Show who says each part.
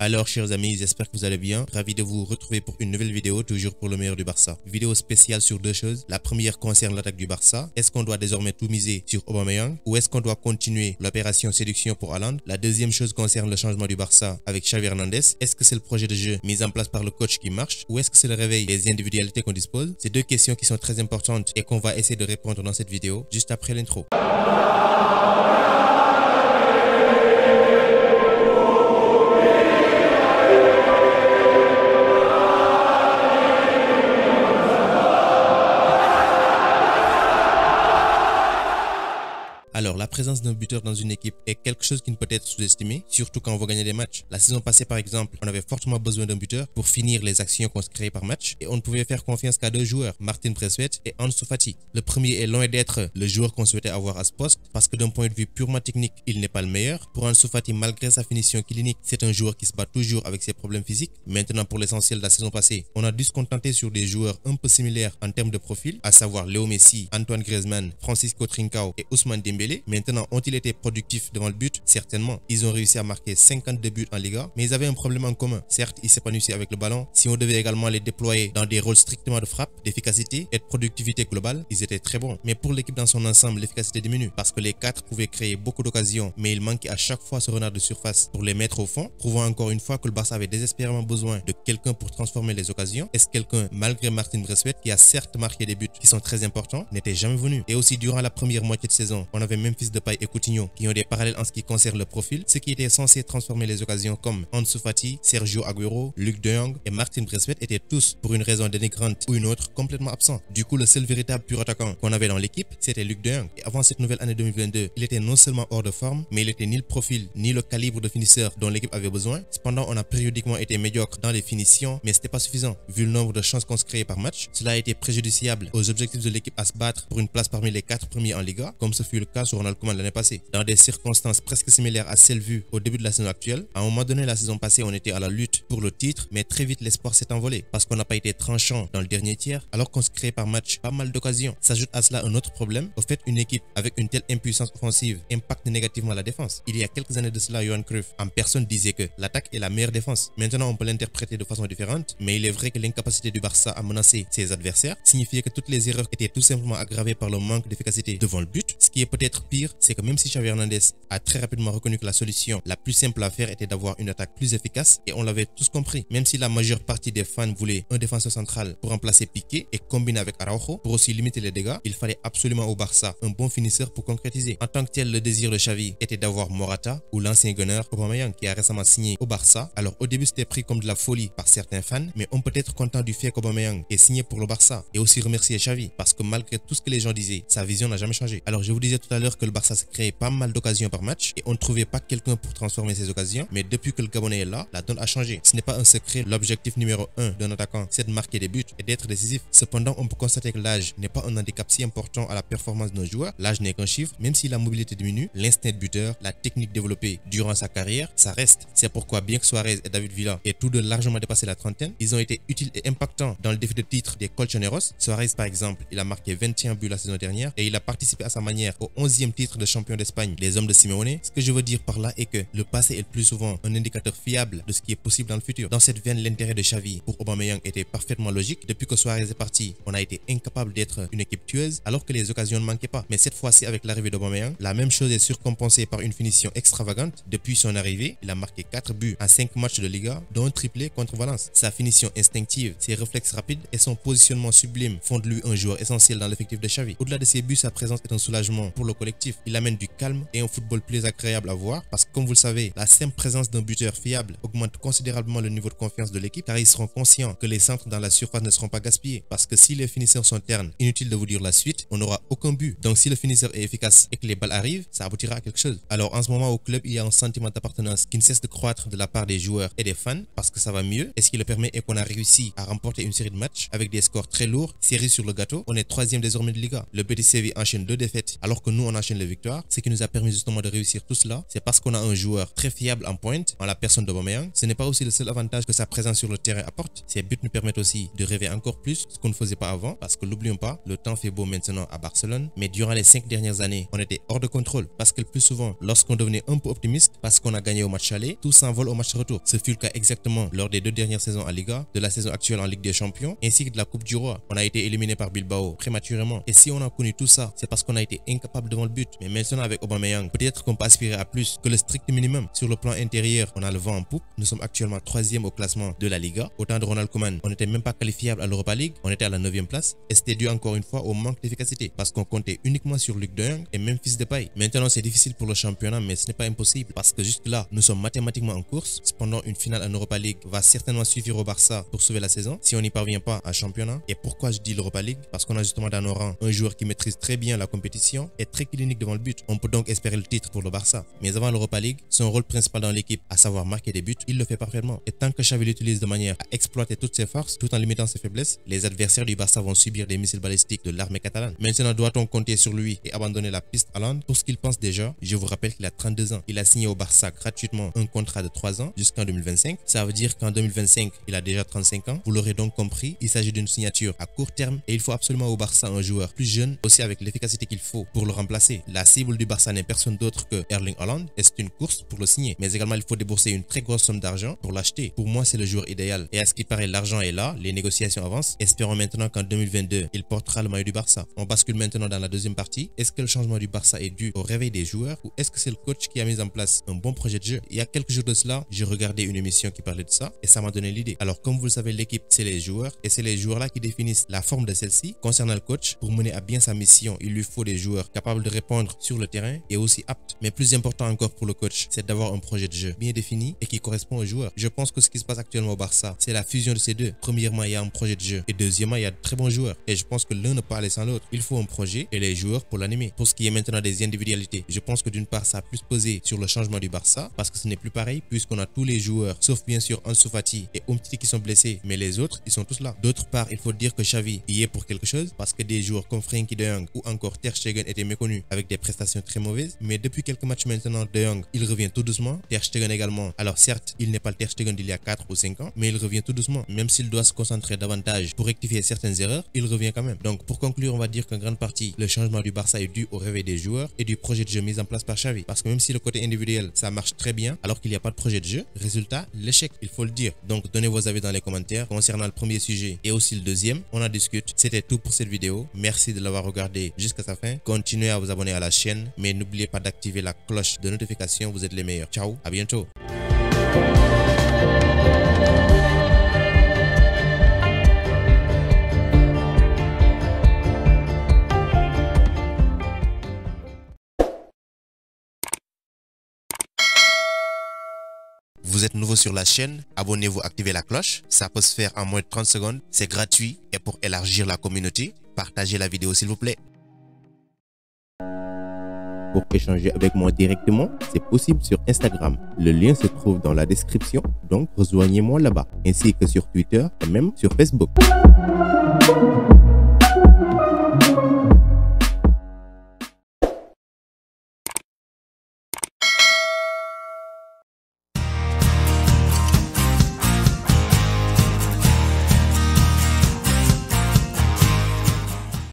Speaker 1: Alors chers amis, j'espère que vous allez bien. Ravi de vous retrouver pour une nouvelle vidéo, toujours pour le meilleur du Barça. Vidéo spéciale sur deux choses. La première concerne l'attaque du Barça. Est-ce qu'on doit désormais tout miser sur Aubameyang ou est-ce qu'on doit continuer l'opération séduction pour Haaland La deuxième chose concerne le changement du Barça avec Xavi Hernandez. Est-ce que c'est le projet de jeu mis en place par le coach qui marche ou est-ce que c'est le réveil des individualités qu'on dispose C'est deux questions qui sont très importantes et qu'on va essayer de répondre dans cette vidéo juste après l'intro. la présence d'un buteur dans une équipe est quelque chose qui ne peut être sous-estimé, surtout quand on veut gagner des matchs. La saison passée, par exemple, on avait fortement besoin d'un buteur pour finir les actions qu'on se créait par match et on ne pouvait faire confiance qu'à deux joueurs, Martin Preswett et Hans Soufati. Le premier est loin d'être le joueur qu'on souhaitait avoir à ce poste, parce que d'un point de vue purement technique, il n'est pas le meilleur. Pour Ansu Fati, malgré sa finition clinique, c'est un joueur qui se bat toujours avec ses problèmes physiques. Maintenant, pour l'essentiel de la saison passée, on a dû se contenter sur des joueurs un peu similaires en termes de profil, à savoir Léo Messi, Antoine Griezmann, Francisco Trincao et Ousmane Dembélé. Maintenant, ont-ils été productifs devant le but Certainement. Ils ont réussi à marquer 52 buts en Liga, mais ils avaient un problème en commun. Certes, ils s'épanouissaient avec le ballon. Si on devait également les déployer dans des rôles strictement de frappe, d'efficacité et de productivité globale, ils étaient très bons. Mais pour l'équipe dans son ensemble, l'efficacité diminue parce que les quatre pouvaient créer beaucoup d'occasions, mais il manquait à chaque fois ce renard de surface pour les mettre au fond, prouvant encore une fois que le Barça avait désespérément besoin de quelqu'un pour transformer les occasions. Est-ce quelqu'un, malgré Martin Bressuet, qui a certes marqué des buts qui sont très importants, n'était jamais venu Et aussi durant la première moitié de saison, on avait Memphis paille et Coutinho qui ont des parallèles en ce qui concerne le profil, ce qui était censé transformer les occasions comme Ansu Fati, Sergio Aguero, Luc De Jong et Martin Bressuet étaient tous, pour une raison dénigrante ou une autre, complètement absents. Du coup, le seul véritable pur attaquant qu'on avait dans l'équipe, c'était Luc De Jong. Et avant cette nouvelle année 2020, il était non seulement hors de forme, mais il était ni le profil ni le calibre de finisseur dont l'équipe avait besoin. Cependant, on a périodiquement été médiocre dans les finitions, mais c'était pas suffisant vu le nombre de chances qu'on se créait par match. Cela a été préjudiciable aux objectifs de l'équipe à se battre pour une place parmi les quatre premiers en Liga, comme ce fut le cas sur Ronald Koeman l'année passée. Dans des circonstances presque similaires à celles vues au début de la saison actuelle, à un moment donné la saison passée, on était à la lutte pour le titre, mais très vite l'espoir s'est envolé parce qu'on n'a pas été tranchant dans le dernier tiers, alors qu'on se créait par match pas mal d'occasions. S'ajoute à cela un autre problème, au fait une équipe avec une telle puissance offensive impacte négativement la défense. Il y a quelques années de cela, Johan Cruyff en personne disait que l'attaque est la meilleure défense. Maintenant, on peut l'interpréter de façon différente, mais il est vrai que l'incapacité du Barça à menacer ses adversaires signifiait que toutes les erreurs étaient tout simplement aggravées par le manque d'efficacité devant le but qui est peut-être pire, c'est que même si Xavi Hernandez a très rapidement reconnu que la solution la plus simple à faire était d'avoir une attaque plus efficace, et on l'avait tous compris, même si la majeure partie des fans voulaient un défenseur central pour remplacer Piqué et combiner avec Araujo pour aussi limiter les dégâts, il fallait absolument au Barça un bon finisseur pour concrétiser. En tant que tel, le désir de Xavi était d'avoir Morata ou l'ancien gunner Aubameyang qui a récemment signé au Barça. Alors au début, c'était pris comme de la folie par certains fans, mais on peut être content du fait que qu'Aubameyang est signé pour le Barça et aussi remercier Xavi parce que malgré tout ce que les gens disaient, sa vision n'a jamais changé. Alors je vous disait tout à l'heure que le Barça se créait pas mal d'occasions par match et on ne trouvait pas quelqu'un pour transformer ces occasions. Mais depuis que le Gabonais est là, la donne a changé. Ce n'est pas un secret. L'objectif numéro 1 d'un attaquant, c'est de marquer des buts et d'être décisif. Cependant, on peut constater que l'âge n'est pas un handicap si important à la performance de nos joueurs. L'âge n'est qu'un chiffre. Même si la mobilité diminue, l'instinct de buteur, la technique développée durant sa carrière, ça reste. C'est pourquoi, bien que Suarez et David Villa aient tous deux largement dépassé la trentaine, ils ont été utiles et impactants dans le défi de titre des Colchoneros. Suarez, par exemple, il a marqué 21 buts la saison dernière et il a participé à sa manière au 11e titre de champion d'Espagne les hommes de Simeone. Ce que je veux dire par là est que le passé est le plus souvent un indicateur fiable de ce qui est possible dans le futur. Dans cette veine, l'intérêt de Xavi pour Aubameyang était parfaitement logique. Depuis que Soares est parti, on a été incapable d'être une équipe tueuse alors que les occasions ne manquaient pas. Mais cette fois-ci, avec l'arrivée d'Aubameyang, la même chose est surcompensée par une finition extravagante. Depuis son arrivée, il a marqué 4 buts à 5 matchs de Liga, dont un triplé contre Valence. Sa finition instinctive, ses réflexes rapides et son positionnement sublime font de lui un joueur essentiel dans l'effectif de Xavi. Au-delà de ses buts, sa présence est un soulagement Hein. pour le collectif. Il amène du calme et un football plus agréable à voir parce que comme vous le savez, la simple présence d'un buteur fiable augmente considérablement le niveau de confiance de l'équipe car ils seront conscients que les centres dans la surface ne seront pas gaspillés parce que si les finisseurs sont ternes, inutile de vous dire la suite, on n'aura aucun but. Donc si le finisseur est efficace et que les balles arrivent, ça aboutira à quelque chose. Alors en ce moment au club, il y a un sentiment d'appartenance qui ne cesse de croître de la part des joueurs et des fans parce que ça va mieux et ce qui le permet est qu'on a réussi à remporter une série de matchs avec des scores très lourds, série sur le gâteau. On est troisième désormais de Liga. Le enchaîne deux défaites alors que nous, on enchaîne les victoires. Ce qui nous a permis justement de réussir tout cela, c'est parce qu'on a un joueur très fiable en pointe, en la personne de Boméang. Ce n'est pas aussi le seul avantage que sa présence sur le terrain apporte. Ses buts nous permettent aussi de rêver encore plus, ce qu'on ne faisait pas avant, parce que n'oublions pas, le temps fait beau maintenant à Barcelone, mais durant les cinq dernières années, on était hors de contrôle, parce que le plus souvent, lorsqu'on devenait un peu optimiste, parce qu'on a gagné au match aller, tout s'envole au match retour. Ce fut le cas exactement lors des deux dernières saisons à Liga, de la saison actuelle en Ligue des Champions, ainsi que de la Coupe du Roi. On a été éliminé par Bilbao prématurément. Et si on a connu tout ça, c'est parce qu'on a été capable devant le but. Mais maintenant avec Aubameyang, peut-être qu'on peut aspirer à plus que le strict minimum. Sur le plan intérieur, on a le vent en poupe. Nous sommes actuellement troisième au classement de la Liga. Au temps de Ronald Koeman, on n'était même pas qualifiable à l'Europa League. On était à la 9 place. Et c'était dû encore une fois au manque d'efficacité parce qu'on comptait uniquement sur Luc De Jong et de Paille. Maintenant, c'est difficile pour le championnat, mais ce n'est pas impossible parce que jusque-là, nous sommes mathématiquement en course. Cependant, une finale en Europa League va certainement suivre au Barça pour sauver la saison si on n'y parvient pas à championnat. Et pourquoi je dis l'Europa League Parce qu'on a justement dans nos rangs un joueur qui maîtrise très bien la compétition, est très clinique devant le but. On peut donc espérer le titre pour le Barça. Mais avant l'Europa League, son rôle principal dans l'équipe, à savoir marquer des buts, il le fait parfaitement. Et tant que Xavi l'utilise de manière à exploiter toutes ses forces, tout en limitant ses faiblesses, les adversaires du Barça vont subir des missiles balistiques de l'armée catalane. Maintenant, doit-on compter sur lui et abandonner la piste à Londres pour ce qu'il pense déjà Je vous rappelle qu'il a 32 ans. Il a signé au Barça gratuitement un contrat de 3 ans jusqu'en 2025. Ça veut dire qu'en 2025, il a déjà 35 ans. Vous l'aurez donc compris, il s'agit d'une signature à court terme et il faut absolument au Barça un joueur plus jeune, aussi avec l'efficacité qu'il faut pour le remplacer. La cible du Barça n'est personne d'autre que Erling Haaland est c'est une course pour le signer. Mais également, il faut débourser une très grosse somme d'argent pour l'acheter. Pour moi, c'est le joueur idéal. Et à ce qui paraît, l'argent est là, les négociations avancent. Espérons maintenant qu'en 2022, il portera le maillot du Barça. On bascule maintenant dans la deuxième partie. Est-ce que le changement du Barça est dû au réveil des joueurs ou est-ce que c'est le coach qui a mis en place un bon projet de jeu Il y a quelques jours de cela, j'ai regardé une émission qui parlait de ça et ça m'a donné l'idée. Alors, comme vous le savez, l'équipe, c'est les joueurs et c'est les joueurs-là qui définissent la forme de celle-ci. Concernant le coach, pour mener à bien sa mission, il lui faut des joueurs capable de répondre sur le terrain et aussi apte. Mais plus important encore pour le coach, c'est d'avoir un projet de jeu bien défini et qui correspond aux joueurs. Je pense que ce qui se passe actuellement au Barça, c'est la fusion de ces deux. Premièrement, il y a un projet de jeu et deuxièmement, il y a de très bons joueurs. Et je pense que l'un ne peut aller sans l'autre. Il faut un projet et les joueurs pour l'animer. Pour ce qui est maintenant des individualités, je pense que d'une part, ça a plus posé sur le changement du Barça parce que ce n'est plus pareil puisqu'on a tous les joueurs, sauf bien sûr Ansu Fati et Umtiti qui sont blessés, mais les autres, ils sont tous là. D'autre part, il faut dire que Xavi y est pour quelque chose parce que des joueurs comme Frankie de ou encore Ter Stegen et était méconnu avec des prestations très mauvaises, mais depuis quelques matchs maintenant, De Young, il revient tout doucement. Ter Stegen également. Alors certes, il n'est pas le Ter Stegen d'il y a 4 ou 5 ans, mais il revient tout doucement. Même s'il doit se concentrer davantage pour rectifier certaines erreurs, il revient quand même. Donc pour conclure, on va dire qu'en grande partie, le changement du Barça est dû au réveil des joueurs et du projet de jeu mis en place par Xavi. Parce que même si le côté individuel, ça marche très bien, alors qu'il n'y a pas de projet de jeu, résultat, l'échec, il faut le dire. Donc donnez vos avis dans les commentaires concernant le premier sujet et aussi le deuxième. On en discute. C'était tout pour cette vidéo. Merci de l'avoir regardé jusqu'à sa fin. Continuez à vous abonner à la chaîne, mais n'oubliez pas d'activer la cloche de notification. Vous êtes les meilleurs. Ciao, à bientôt. Vous êtes nouveau sur la chaîne, abonnez-vous, activez la cloche. Ça peut se faire en moins de 30 secondes, c'est gratuit et pour élargir la communauté, partagez la vidéo s'il vous plaît pour échanger avec moi directement, c'est possible sur Instagram. Le lien se trouve dans la description, donc rejoignez-moi là-bas, ainsi que sur Twitter et même sur Facebook.